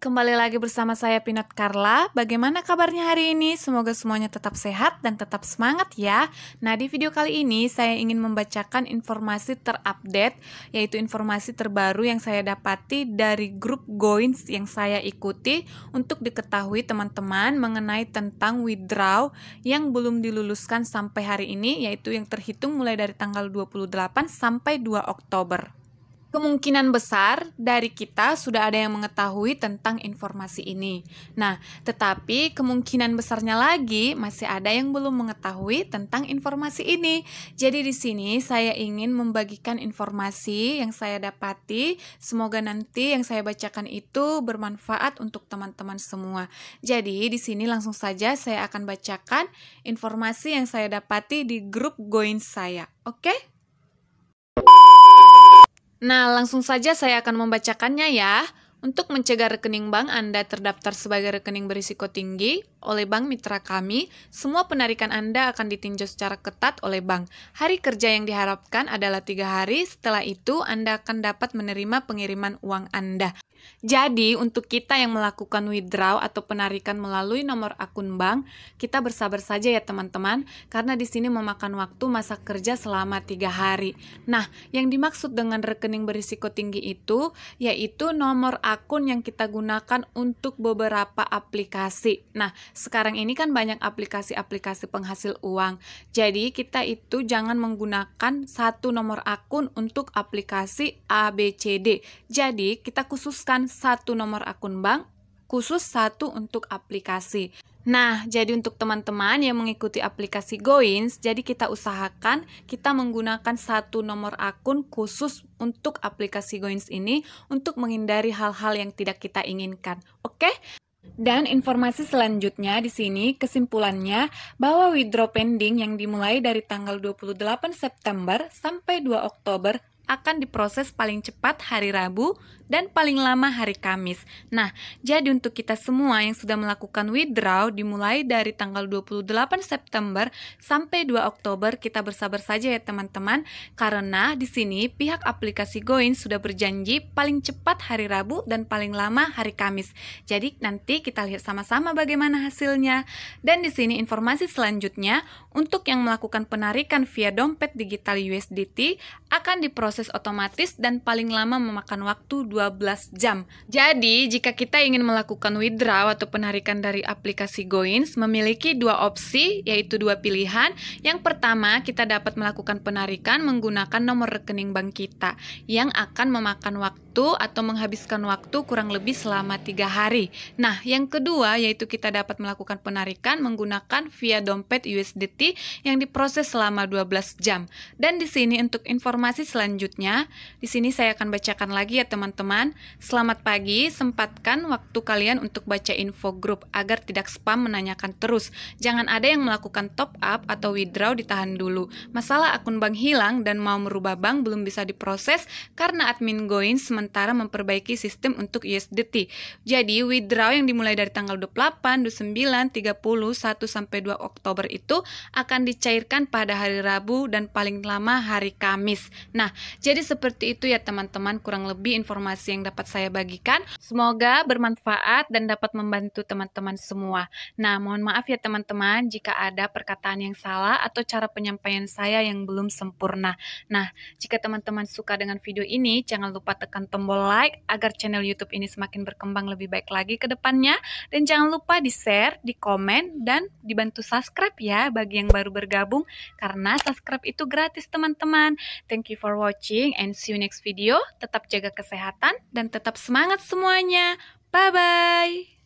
Kembali lagi bersama saya Pinot Carla. Bagaimana kabarnya hari ini? Semoga semuanya tetap sehat dan tetap semangat ya. Nah, di video kali ini saya ingin membacakan informasi terupdate yaitu informasi terbaru yang saya dapati dari grup Goins yang saya ikuti untuk diketahui teman-teman mengenai tentang withdraw yang belum diluluskan sampai hari ini yaitu yang terhitung mulai dari tanggal 28 sampai 2 Oktober. Kemungkinan besar dari kita sudah ada yang mengetahui tentang informasi ini. Nah, tetapi kemungkinan besarnya lagi masih ada yang belum mengetahui tentang informasi ini. Jadi di sini saya ingin membagikan informasi yang saya dapati. Semoga nanti yang saya bacakan itu bermanfaat untuk teman-teman semua. Jadi di sini langsung saja saya akan bacakan informasi yang saya dapati di grup Goin saya. Oke? Okay? Nah, langsung saja saya akan membacakannya ya. Untuk mencegah rekening bank Anda terdaftar sebagai rekening berisiko tinggi oleh bank mitra kami, semua penarikan Anda akan ditinjau secara ketat oleh bank. Hari kerja yang diharapkan adalah tiga hari, setelah itu Anda akan dapat menerima pengiriman uang Anda. Jadi, untuk kita yang melakukan withdraw atau penarikan melalui nomor akun bank, kita bersabar saja ya teman-teman, karena di sini memakan waktu masa kerja selama tiga hari. Nah, yang dimaksud dengan rekening berisiko tinggi itu, yaitu nomor akun yang kita gunakan untuk beberapa aplikasi. Nah, sekarang ini kan banyak aplikasi-aplikasi penghasil uang. Jadi, kita itu jangan menggunakan satu nomor akun untuk aplikasi ABCD. Jadi, kita khususkan satu nomor akun bank khusus satu untuk aplikasi. Nah, jadi untuk teman-teman yang mengikuti aplikasi Goins, jadi kita usahakan kita menggunakan satu nomor akun khusus untuk aplikasi Goins ini untuk menghindari hal-hal yang tidak kita inginkan. Oke? Dan informasi selanjutnya di sini kesimpulannya bahwa withdraw pending yang dimulai dari tanggal 28 September sampai 2 Oktober akan diproses paling cepat hari Rabu dan paling lama hari Kamis. Nah, jadi untuk kita semua yang sudah melakukan withdraw dimulai dari tanggal 28 September sampai 2 Oktober, kita bersabar saja ya teman-teman karena di sini pihak aplikasi Goin sudah berjanji paling cepat hari Rabu dan paling lama hari Kamis. Jadi nanti kita lihat sama-sama bagaimana hasilnya. Dan di sini informasi selanjutnya untuk yang melakukan penarikan via dompet digital USDT akan diproses proses otomatis dan paling lama memakan waktu 12 jam. Jadi, jika kita ingin melakukan withdraw atau penarikan dari aplikasi Goins, memiliki dua opsi, yaitu dua pilihan. Yang pertama, kita dapat melakukan penarikan menggunakan nomor rekening bank kita yang akan memakan waktu waktu atau menghabiskan waktu kurang lebih selama tiga hari. Nah, yang kedua yaitu kita dapat melakukan penarikan menggunakan via dompet USDT yang diproses selama 12 jam. Dan di sini untuk informasi selanjutnya, di sini saya akan bacakan lagi ya teman-teman. Selamat pagi, sempatkan waktu kalian untuk baca info grup agar tidak spam menanyakan terus. Jangan ada yang melakukan top up atau withdraw ditahan dulu. Masalah akun bank hilang dan mau merubah bank belum bisa diproses karena admin Goins sementara memperbaiki sistem untuk USDT. Jadi withdraw yang dimulai dari tanggal 28, 29, 30, 1 sampai 2 Oktober itu akan dicairkan pada hari Rabu dan paling lama hari Kamis. Nah, jadi seperti itu ya teman-teman kurang lebih informasi yang dapat saya bagikan. Semoga bermanfaat dan dapat membantu teman-teman semua. Nah, mohon maaf ya teman-teman jika ada perkataan yang salah atau cara penyampaian saya yang belum sempurna. Nah, jika teman-teman suka dengan video ini, jangan lupa tekan tombol like agar channel YouTube ini semakin berkembang lebih baik lagi ke depannya. Dan jangan lupa di-share, di-komen, dan dibantu subscribe ya bagi yang baru bergabung karena subscribe itu gratis teman-teman. Thank you for watching and see you next video. Tetap jaga kesehatan dan tetap semangat semuanya. Bye-bye.